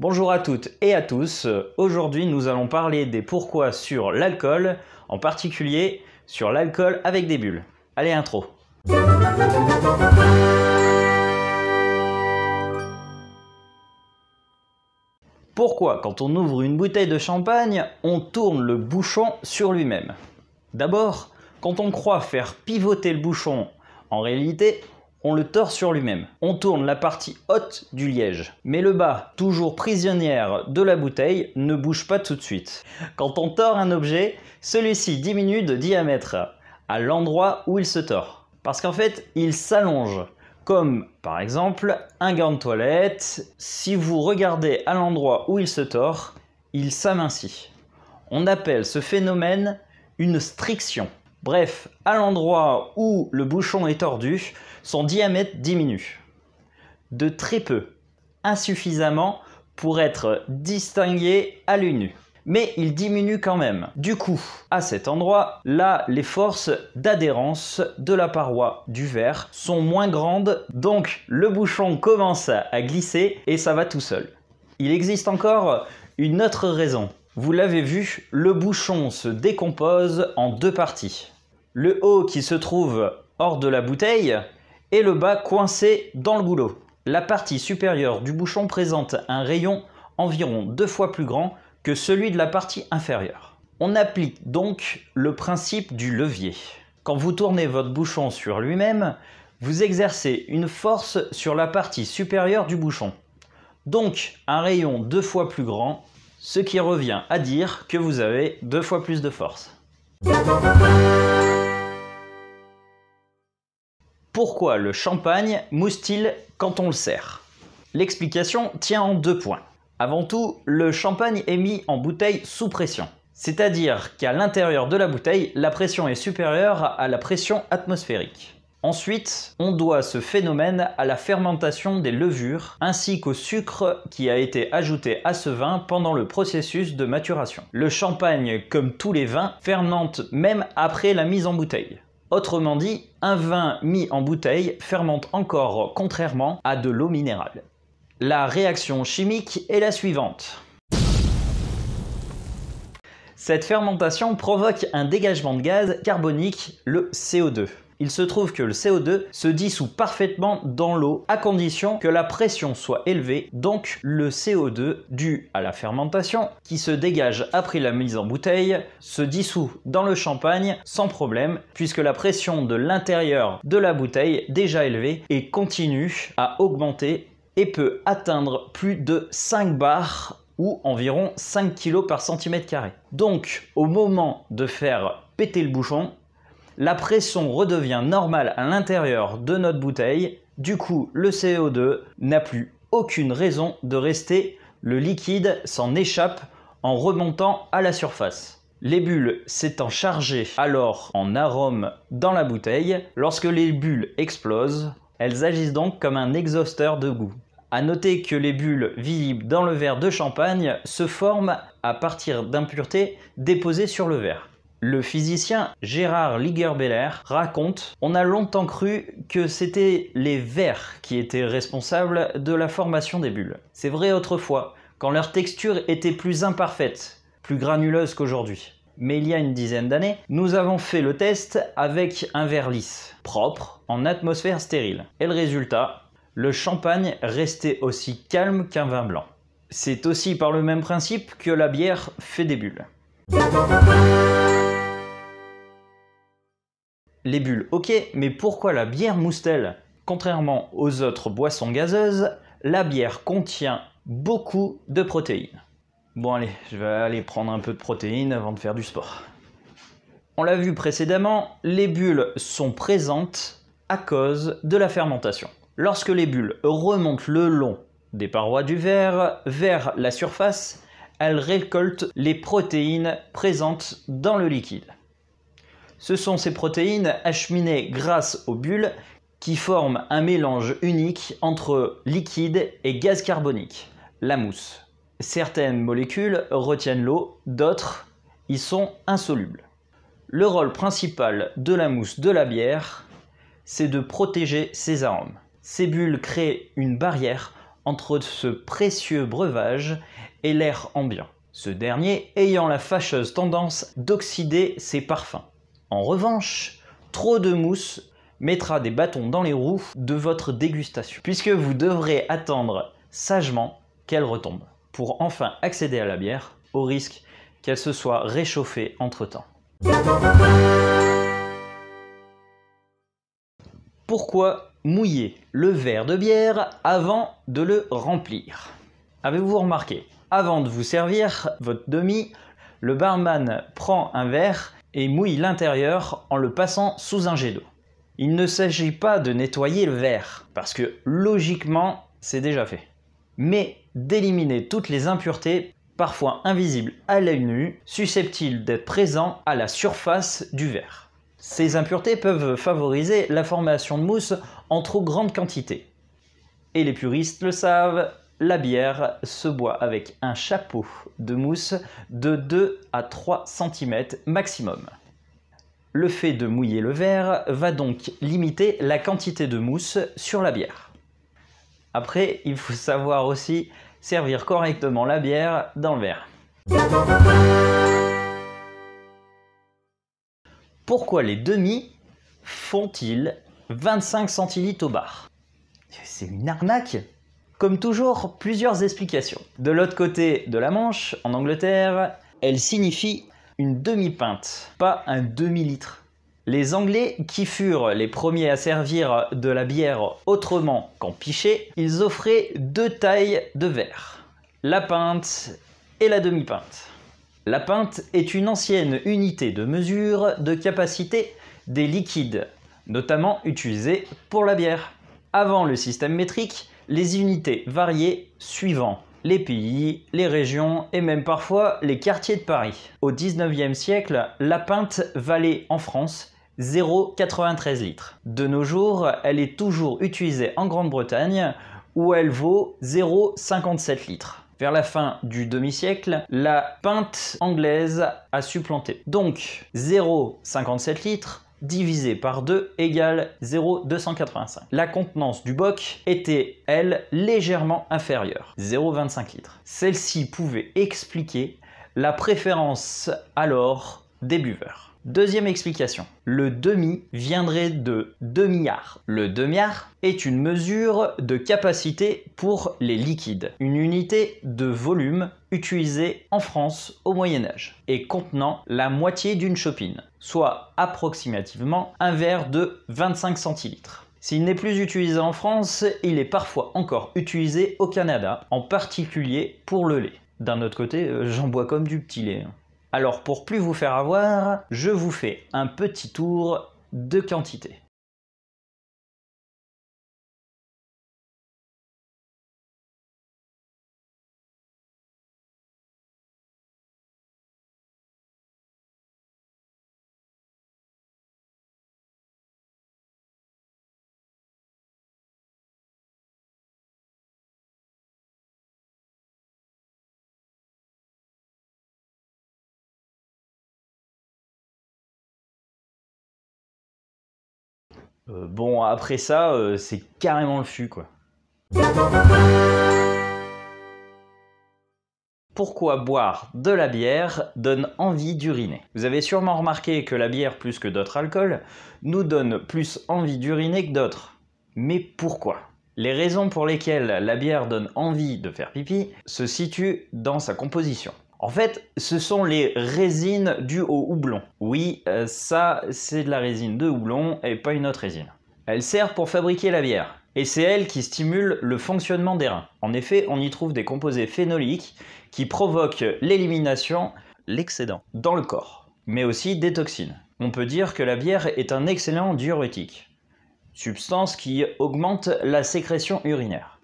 Bonjour à toutes et à tous. Aujourd'hui, nous allons parler des pourquoi sur l'alcool, en particulier sur l'alcool avec des bulles. Allez, intro. Pourquoi, quand on ouvre une bouteille de champagne, on tourne le bouchon sur lui-même D'abord, quand on croit faire pivoter le bouchon, en réalité, on le tord sur lui-même. On tourne la partie haute du liège. Mais le bas, toujours prisonnière de la bouteille, ne bouge pas tout de suite. Quand on tord un objet, celui-ci diminue de diamètre à l'endroit où il se tord. Parce qu'en fait, il s'allonge. Comme par exemple un gant de toilette, si vous regardez à l'endroit où il se tord, il s'amincit. On appelle ce phénomène une striction. Bref, à l'endroit où le bouchon est tordu, son diamètre diminue. De très peu, insuffisamment pour être distingué à l'œil nu. Mais il diminue quand même. Du coup, à cet endroit, là, les forces d'adhérence de la paroi du verre sont moins grandes, donc le bouchon commence à glisser et ça va tout seul. Il existe encore une autre raison. Vous l'avez vu, le bouchon se décompose en deux parties le haut qui se trouve hors de la bouteille et le bas coincé dans le goulot. La partie supérieure du bouchon présente un rayon environ deux fois plus grand que celui de la partie inférieure. On applique donc le principe du levier. Quand vous tournez votre bouchon sur lui-même, vous exercez une force sur la partie supérieure du bouchon. Donc un rayon deux fois plus grand, ce qui revient à dire que vous avez deux fois plus de force. Pourquoi le champagne mousse-t-il quand on le sert L'explication tient en deux points. Avant tout, le champagne est mis en bouteille sous pression. C'est-à-dire qu'à l'intérieur de la bouteille, la pression est supérieure à la pression atmosphérique. Ensuite, on doit ce phénomène à la fermentation des levures ainsi qu'au sucre qui a été ajouté à ce vin pendant le processus de maturation. Le champagne, comme tous les vins, fermente même après la mise en bouteille. Autrement dit, un vin mis en bouteille fermente encore contrairement à de l'eau minérale. La réaction chimique est la suivante. Cette fermentation provoque un dégagement de gaz carbonique, le CO2. Il se trouve que le CO2 se dissout parfaitement dans l'eau à condition que la pression soit élevée, donc le CO2 dû à la fermentation qui se dégage après la mise en bouteille se dissout dans le champagne sans problème puisque la pression de l'intérieur de la bouteille déjà élevée et continue à augmenter et peut atteindre plus de 5 bars ou environ 5 kg par centimètre carré. Donc au moment de faire péter le bouchon, la pression redevient normale à l'intérieur de notre bouteille. Du coup, le CO2 n'a plus aucune raison de rester. Le liquide s'en échappe en remontant à la surface. Les bulles s'étant chargées alors en arôme dans la bouteille, lorsque les bulles explosent, elles agissent donc comme un exhausteur de goût. A noter que les bulles visibles dans le verre de champagne se forment à partir d'impuretés déposées sur le verre. Le physicien Gérard Liger-Beller raconte On a longtemps cru que c'était les verres qui étaient responsables de la formation des bulles. C'est vrai autrefois, quand leur texture était plus imparfaite, plus granuleuse qu'aujourd'hui. Mais il y a une dizaine d'années, nous avons fait le test avec un verre lisse, propre, en atmosphère stérile. Et le résultat Le champagne restait aussi calme qu'un vin blanc. C'est aussi par le même principe que la bière fait des bulles. Les bulles, ok, mais pourquoi la bière moustelle Contrairement aux autres boissons gazeuses, la bière contient beaucoup de protéines. Bon allez, je vais aller prendre un peu de protéines avant de faire du sport. On l'a vu précédemment, les bulles sont présentes à cause de la fermentation. Lorsque les bulles remontent le long des parois du verre vers la surface, elle récolte les protéines présentes dans le liquide. Ce sont ces protéines acheminées grâce aux bulles qui forment un mélange unique entre liquide et gaz carbonique, la mousse. Certaines molécules retiennent l'eau, d'autres y sont insolubles. Le rôle principal de la mousse de la bière, c'est de protéger ses arômes. Ces bulles créent une barrière entre ce précieux breuvage et l'air ambiant, ce dernier ayant la fâcheuse tendance d'oxyder ses parfums. En revanche, trop de mousse mettra des bâtons dans les roues de votre dégustation, puisque vous devrez attendre sagement qu'elle retombe, pour enfin accéder à la bière, au risque qu'elle se soit réchauffée entre-temps. Pourquoi mouiller le verre de bière avant de le remplir Avez-vous remarqué Avant de vous servir votre demi, le barman prend un verre et mouille l'intérieur en le passant sous un jet d'eau. Il ne s'agit pas de nettoyer le verre, parce que logiquement, c'est déjà fait. Mais d'éliminer toutes les impuretés, parfois invisibles à l'œil nu, susceptibles d'être présentes à la surface du verre. Ces impuretés peuvent favoriser la formation de mousse en trop grande quantité. Et les puristes le savent, la bière se boit avec un chapeau de mousse de 2 à 3 cm maximum. Le fait de mouiller le verre va donc limiter la quantité de mousse sur la bière. Après, il faut savoir aussi servir correctement la bière dans le verre pourquoi les demi font-ils 25 centilitres au bar C'est une arnaque Comme toujours, plusieurs explications. De l'autre côté de la Manche, en Angleterre, elle signifie une demi-pinte, pas un demi-litre. Les Anglais, qui furent les premiers à servir de la bière autrement qu'en pichet, ils offraient deux tailles de verre, la pinte et la demi-pinte. La pinte est une ancienne unité de mesure de capacité des liquides, notamment utilisée pour la bière. Avant le système métrique, les unités variaient suivant les pays, les régions et même parfois les quartiers de Paris. Au 19e siècle, la pinte valait en France 0,93 litres. De nos jours, elle est toujours utilisée en Grande-Bretagne où elle vaut 0,57 litres. Vers la fin du demi-siècle, la pinte anglaise a supplanté. Donc 0,57 litres divisé par 2 égale 0,285. La contenance du boc était, elle, légèrement inférieure, 0,25 litres. Celle-ci pouvait expliquer la préférence alors des buveurs. Deuxième explication. Le demi viendrait de demi-art. Le demi-art est une mesure de capacité pour les liquides, une unité de volume utilisée en France au Moyen Âge et contenant la moitié d'une chopine, soit approximativement un verre de 25 centilitres. S'il n'est plus utilisé en France, il est parfois encore utilisé au Canada, en particulier pour le lait. D'un autre côté, euh, j'en bois comme du petit lait. Hein. Alors pour plus vous faire avoir, je vous fais un petit tour de quantité. Euh, bon, après ça, euh, c'est carrément le fût, quoi. Pourquoi boire de la bière donne envie d'uriner Vous avez sûrement remarqué que la bière, plus que d'autres alcools, nous donne plus envie d'uriner que d'autres. Mais pourquoi Les raisons pour lesquelles la bière donne envie de faire pipi se situent dans sa composition. En fait, ce sont les résines dues au houblon. Oui, euh, ça, c'est de la résine de houblon et pas une autre résine. Elle sert pour fabriquer la bière, et c'est elle qui stimule le fonctionnement des reins. En effet, on y trouve des composés phénoliques qui provoquent l'élimination, l'excédent, dans le corps, mais aussi des toxines. On peut dire que la bière est un excellent diurétique, substance qui augmente la sécrétion urinaire.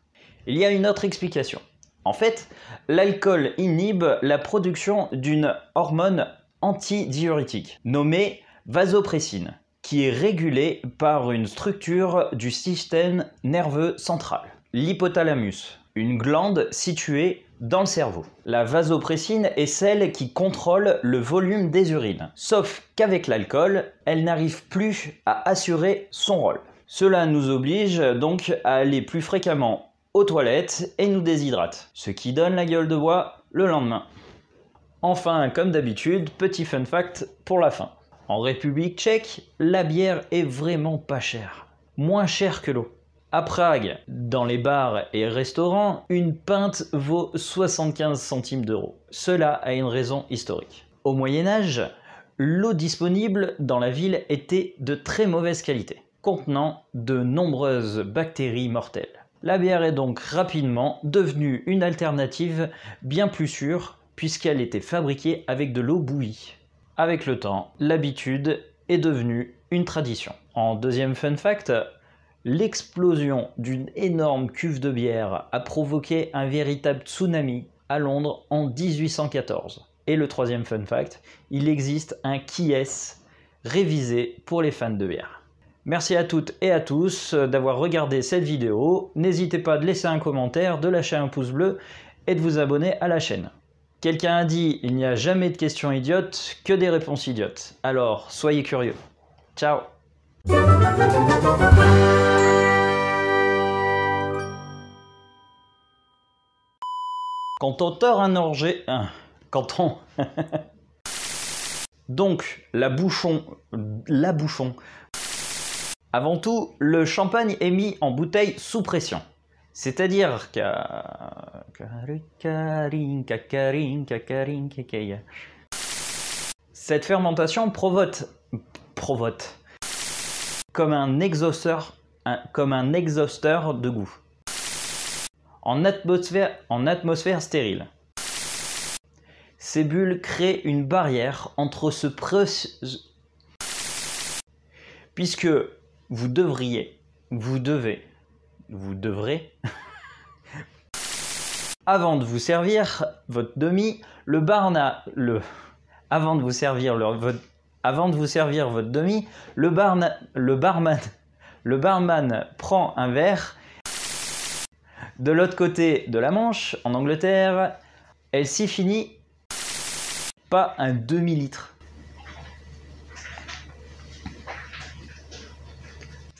Il y a une autre explication. En fait, l'alcool inhibe la production d'une hormone antidiurétique nommée vasopressine, qui est régulée par une structure du système nerveux central, l'hypothalamus, une glande située dans le cerveau. La vasopressine est celle qui contrôle le volume des urines, sauf qu'avec l'alcool, elle n'arrive plus à assurer son rôle. Cela nous oblige donc à aller plus fréquemment aux toilettes et nous déshydrate, ce qui donne la gueule de bois le lendemain. Enfin, comme d'habitude, petit fun fact pour la fin. En République tchèque, la bière est vraiment pas chère. Moins chère que l'eau. À Prague, dans les bars et restaurants, une pinte vaut 75 centimes d'euros. Cela a une raison historique. Au Moyen Âge, l'eau disponible dans la ville était de très mauvaise qualité, contenant de nombreuses bactéries mortelles. La bière est donc rapidement devenue une alternative bien plus sûre puisqu'elle était fabriquée avec de l'eau bouillie. Avec le temps, l'habitude est devenue une tradition. En deuxième fun fact, l'explosion d'une énorme cuve de bière a provoqué un véritable tsunami à Londres en 1814. Et le troisième fun fact, il existe un qui révisé pour les fans de bière. Merci à toutes et à tous euh, d'avoir regardé cette vidéo. N'hésitez pas de laisser un commentaire, de lâcher un pouce bleu et de vous abonner à la chaîne. Quelqu'un a dit « Il n'y a jamais de questions idiotes, que des réponses idiotes ». Alors, soyez curieux. Ciao Quand on tord un orger... Hein, quand on... Donc, la bouchon... La bouchon... Avant tout, le champagne est mis en bouteille sous pression. C'est-à-dire que... Cette fermentation provoque... provoque... comme un exhausteur, comme un exhausteur de goût. En atmosphère, en atmosphère stérile. Ces bulles créent une barrière entre ce... Puisque vous devriez, vous devez, vous devrez, avant de vous servir votre demi, le barna, le, avant de vous servir votre, avant de vous servir votre demi, le le barman, le barman prend un verre. De l'autre côté de la Manche, en Angleterre, elle s'y finit pas un demi-litre.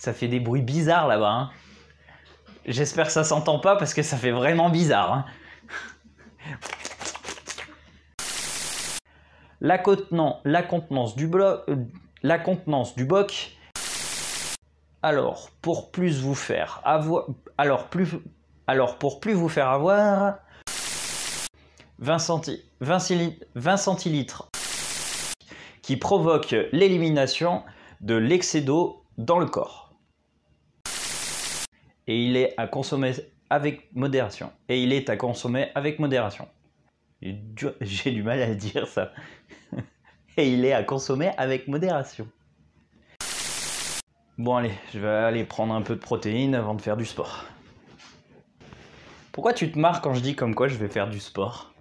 Ça fait des bruits bizarres là-bas. Hein. J'espère que ça s'entend pas parce que ça fait vraiment bizarre. Hein. La, contenance, la, contenance du bloc, euh, la contenance du boc. Alors, pour plus vous faire avoir. Alors, plus, pour plus vous faire avoir. 20, 20 centilitres qui provoque l'élimination de l'excès d'eau dans le corps et il est à consommer avec modération. Et il est à consommer avec modération. J'ai du mal à dire ça. et il est à consommer avec modération. Bon allez, je vais aller prendre un peu de protéines avant de faire du sport. Pourquoi tu te marres quand je dis comme quoi je vais faire du sport